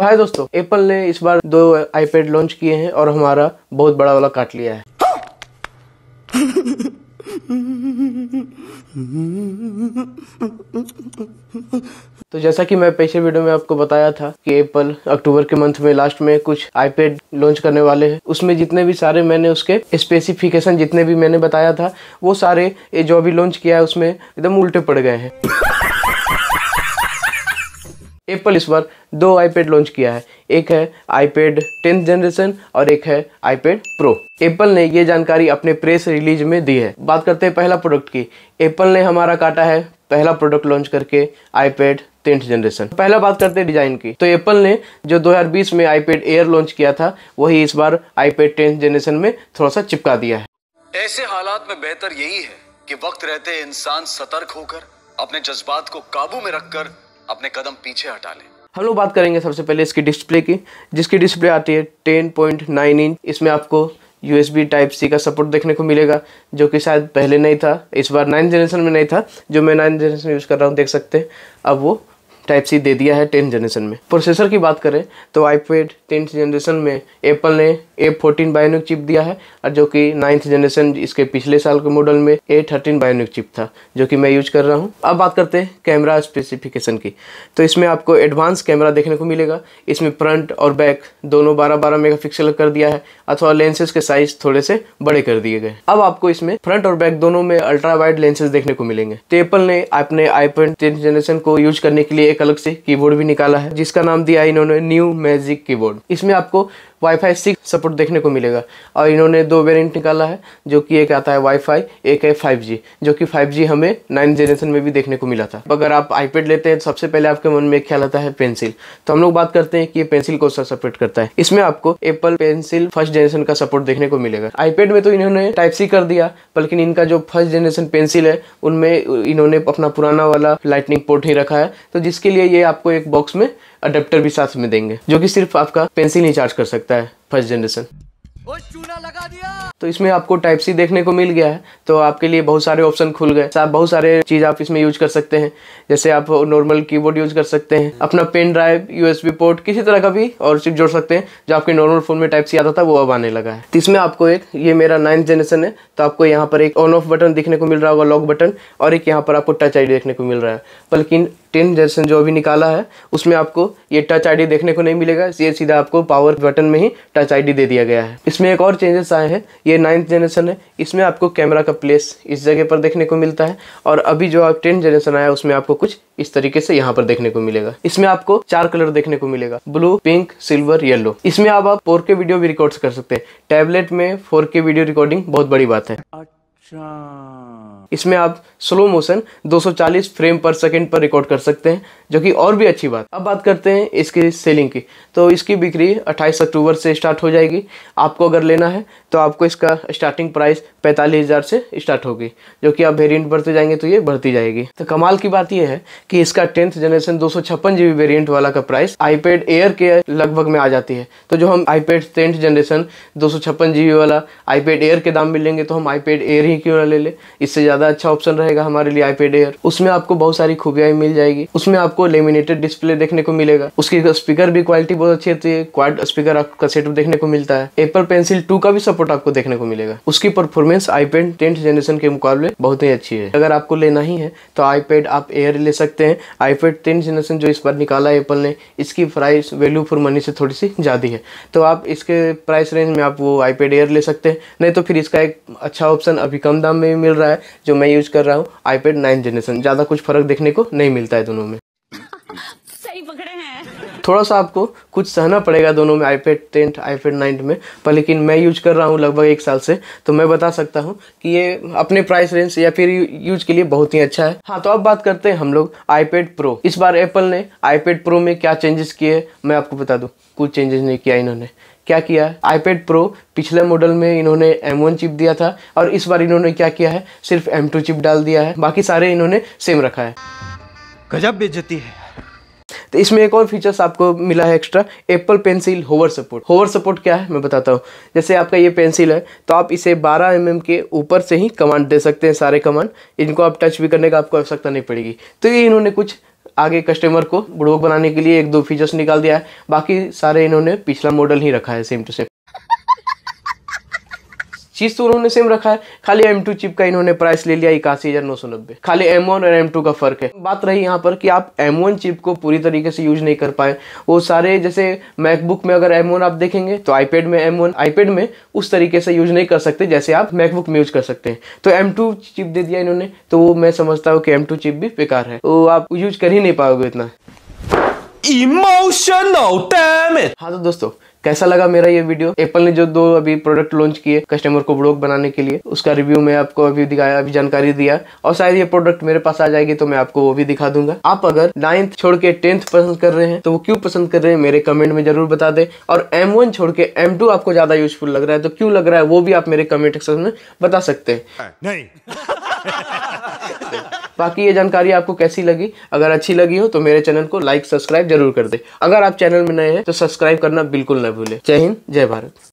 तो हाय दोस्तों एप्पल ने इस बार दो आईपैड लॉन्च किए हैं और हमारा बहुत बड़ा वाला काट लिया है तो जैसा कि मैं पिछले वीडियो में आपको बताया था कि एप्पल अक्टूबर के मंथ में लास्ट में कुछ आईपैड लॉन्च करने वाले हैं उसमें जितने भी सारे मैंने उसके स्पेसिफिकेशन जितने भी मैंने बताया था वो सारे जो अभी लॉन्च किया है उसमें एकदम उल्टे पड़ गए हैं एप्पल इस बार दो आईपैड लॉन्च किया है एक है आईपैड टेंथ जनरेशन और एक है आईपैड प्रो एप्पल ने ये जानकारी अपने प्रेस रिलीज में दी है बात करते हैं पहला प्रोडक्ट की एप्पल ने हमारा काटा है पहला प्रोडक्ट लॉन्च करके आईपैड टेंथ जनरेशन पहला बात करते हैं डिजाइन की तो एप्पल ने जो 2020 में आईपैड एयर लॉन्च किया था वही इस बार आईपैड टेंथ जनरेशन में थोड़ा सा चिपका दिया है ऐसे हालात में बेहतर यही है कि वक्त रहते इंसान सतर्क होकर अपने जज्बात को काबू में रखकर अपने कदम पीछे हटा लें हम लोग बात करेंगे सबसे पहले इसकी डिस्प्ले की जिसकी डिस्प्ले आती है टेन पॉइंट नाइन इंच इसमें आपको यू टाइप सी का सपोर्ट देखने को मिलेगा जो कि शायद पहले नहीं था इस बार नाइन्थ जनरेशन में नहीं था जो मैं नाइन्थ जनरेशन यूज़ कर रहा हूँ देख सकते हैं अब वो टाइप सी दे दिया है टेंथ जनरेशन में प्रोसेसर की बात करें तो आईपैड टेंथ जनरेशन में एप्पल ने ए फोर्टीन बायोनिक चिप दिया है और जो कि नाइन्थ जनरेशन इसके पिछले साल के मॉडल में ए थर्टीन बायोनिक चिप था जो कि मैं यूज कर रहा हूँ अब बात करते हैं कैमरा स्पेसिफिकेशन की तो इसमें आपको एडवांस कैमरा देखने को मिलेगा इसमें फ्रंट और बैक दोनों बारह बारह मेगा कर दिया है अथवा लेंसेज के साइज थोड़े से बड़े कर दिए गए अब आपको इसमें फ्रंट और बैक दोनों में अल्ट्रा वाइड लेंसेज देखने को मिलेंगे तो एप्पल ने अपने आईपैड टेंथ जनरेशन को यूज करने के लिए एक अलग से कीबोर्ड भी निकाला है जिसका नाम दिया इन्होंने न्यू मैजिक कीबोर्ड इसमें आपको वाईफाई सिक्स सपोर्ट देखने को मिलेगा और इन्होंने दो वेरिएंट निकाला है जो कि एक आता है वाईफाई एक है फाइव जी जो कि फाइव जी हमें नाइन जनरेशन में भी देखने को मिला था अगर आप आईपैड लेते हैं तो सबसे पहले आपके मन में एक ख्याल आता है पेंसिल तो हम लोग बात करते हैं कि ये पेंसिल को सा सपोर्ट करता है इसमें आपको एप्पल पेंसिल फर्स्ट जनरेशन का सपोर्ट देखने को मिलेगा आईपैड में तो इन्होंने टाइप सी कर दिया बल्कि इनका जो फर्स्ट जनरेशन पेंसिल है उनमें इन्होंने अपना पुराना वाला लाइटनिंग पोर्ट ही रखा है तो जिसके लिए ये आपको एक बॉक्स में अडेप्टर भी साथ में देंगे जो कि सिर्फ आपका पेंसिल ही चार्ज कर सकता है फर्स्ट जनरेशन लगा दिया तो इसमें आपको टाइप सी देखने को मिल गया है तो आपके लिए बहुत सारे ऑप्शन खुल गए आप बहुत सारे चीज़ आप इसमें यूज कर सकते हैं जैसे आप नॉर्मल कीबोर्ड यूज कर सकते हैं अपना पेन ड्राइव यूएसबी पोर्ट किसी तरह का भी और चिप जोड़ सकते हैं जो आपके नॉर्मल फोन में टाइप सी आता था वो अब आने लगा है तो इसमें आपको एक ये मेरा नाइन्थ जनरेशन है तो आपको यहाँ पर एक ऑन ऑफ बटन देखने को मिल रहा होगा लॉक बटन और एक यहाँ पर आपको टच आई देखने को मिल रहा है बल्कि टेन जनरेशन जो अभी निकाला है उसमें आपको ये टच आईडी देखने को नहीं मिलेगा ये सीधा आपको पावर बटन में ही टच आईडी दे दिया गया है इसमें एक और चेंजेस आए हैं ये नाइन्थ जनरेशन है इसमें आपको कैमरा का प्लेस इस जगह पर देखने को मिलता है और अभी जो आप टेंथ जनरेशन आया उसमें आपको कुछ इस तरीके से यहाँ पर देखने को मिलेगा इसमें आपको चार कलर देखने को मिलेगा ब्लू पिंक सिल्वर येलो इसमें आप फोर वीडियो भी रिकॉर्ड कर सकते हैं टैबलेट में फोर वीडियो रिकॉर्डिंग बहुत बड़ी बात है अच्छा। इसमें आप slow motion 240 frame per second पर रिकॉर्ड कर सकते हैं जो कि और भी अच्छी बात अब बात करते हैं इसकी सेलिंग की तो इसकी बिक्री 28 अक्टूबर से स्टार्ट हो जाएगी आपको अगर लेना है तो आपको इसका स्टार्टिंग प्राइस पैंतालीस हज़ार से स्टार्ट होगी जो कि आप वेरिएंट बढ़ते जाएंगे तो ये बढ़ती जाएगी तो कमाल की बात यह है कि इसका टेंथ जनरेशन दो सौ वाला का प्राइस आईपेड एयर के लगभग में आ जाती है तो जो हम आईपेड टेंथ जनरेशन दो सौ वाला आईपेड एयर के दाम में लेंगे तो हम आईपेड एयर ही क्यों ना ले ले इससे ज़्यादा अच्छा ऑप्शन रहेगा हमारे लिए आईपेड एयर उसमें आपको बहुत सारी खूबियाँ मिल जाएगी उसमें आपको लेमिनेटेड डिस्प्ले देखने को मिलेगा उसकी स्पीकर भी क्वालिटी बहुत अच्छी होती है क्वाड स्पीकर आपका सेटअप देखने को मिलता है एप्पल पेंसिल टू का भी सपोर्ट आपको देखने को मिलेगा उसकी परफॉर्मेंस आईपेड टेंथ जनरेशन के मुकाबले बहुत ही अच्छी है अगर आपको लेना ही है तो आईपेड आप एयर ले सकते हैं आईपेड टेंथ जनरेशन जो इस बार निकाला है एप्पल ने इसकी प्राइस वैल्यू फॉर मनी से थोड़ी सी ज़्यादा है तो आप इसके प्राइस रेंज में आप वो आईपेड एयर ले सकते हैं नहीं तो फिर इसका एक अच्छा ऑप्शन अभी कम दाम में भी मिल रहा है जो मैं यूज़ कर रहा हूँ आईपैड नाइन जनरेशन ज़्यादा कुछ फर्क देखने को नहीं मिलता है दोनों में थोड़ा सा आपको कुछ सहना पड़ेगा दोनों में I iPad tenth pad nine में पर लेकिन मैं यूज कर रहा हूँ लगभग एक साल से तो मैं बता सकता हूँ कि ये अपने प्राइस रेंज या फिर यूज के लिए बहुत ही अच्छा है हाँ तो अब बात करते हैं हम लोग पैड प्रो इस बार एप्पल ने आई पैड प्रो में क्या चेंजेस किए मैं आपको बता दूँ कुछ चेंजेस नहीं किया इन्होंने क्या किया है आईपैड प्रो पिछले मॉडल में इन्होंने M1 चिप दिया था और इस बार इन्होंने क्या किया है सिर्फ M2 चिप डाल दिया है बाकी सारे इन्होंने सेम रखा है गजब बेचती है तो इसमें एक और फीचर्स आपको मिला है extra Apple pencil hover support hover support क्या है मैं बताता हूँ जैसे आपका ये पेंसिल है तो आप इसे 12 एम mm के ऊपर से ही कमांड दे सकते हैं सारे कमांड इनको आप टच भी करने का आपको आवश्यकता नहीं पड़ेगी तो ये इन्होंने कुछ आगे कस्टमर को बुड़वक बनाने के लिए एक दो फीचर्स निकाल दिया है बाकी सारे इन्होंने पिछला मॉडल ही रखा है सेम टू सेम चीज़ तो उन्होंने सेम रखा है खाली एम टू चिप का इन्होंने प्राइस ले लिया इक्यासी हज़ार नौ सौ नब्बे खाली एम वन और एम टू का फ़र्क है बात रही यहाँ पर कि आप एम वन चिप को पूरी तरीके से यूज नहीं कर पाए वो सारे जैसे मैकबुक में अगर एम वन आप देखेंगे तो आईपैड में एम वन आईपैड में उस तरीके से यूज नहीं कर सकते जैसे आप मैकबुक में यूज कर सकते हैं तो एम टू चिप दे दिया इन्होंने तो वो मैं समझता हूँ कि एम टू चिप भी बेकार है वो आप यूज कर ही नहीं पाओगे इतना इमोशनल डैमेज हाँ तो दोस्तों कैसा लगा मेरा ये वीडियो एप्पल ने जो दो अभी प्रोडक्ट लॉन्च किए कस्टमर को ब्लॉग बनाने के लिए उसका रिव्यू मैं आपको अभी दिखाया अभी जानकारी दिया और शायद ये प्रोडक्ट मेरे पास आ जाएगी तो मैं आपको वो भी दिखा दूंगा आप अगर नाइन्थ छोड़ के टेंथ पसंद कर रहे हैं तो वो क्यों पसंद कर रहे हैं मेरे कमेंट में जरूर बता दे और एम वन छोड़ के एम टू आपको ज्यादा यूजफुल लग रहा है तो क्यों लग रहा है वो भी आप मेरे कमेंट सेक्शन में बता सकते हैं नहीं बाकी ये जानकारी आपको कैसी लगी अगर अच्छी लगी हो तो मेरे चैनल को लाइक सब्सक्राइब जरूर कर दे अगर आप चैनल में नए हैं तो सब्सक्राइब करना बिल्कुल न भूले जय हिंद जय भारत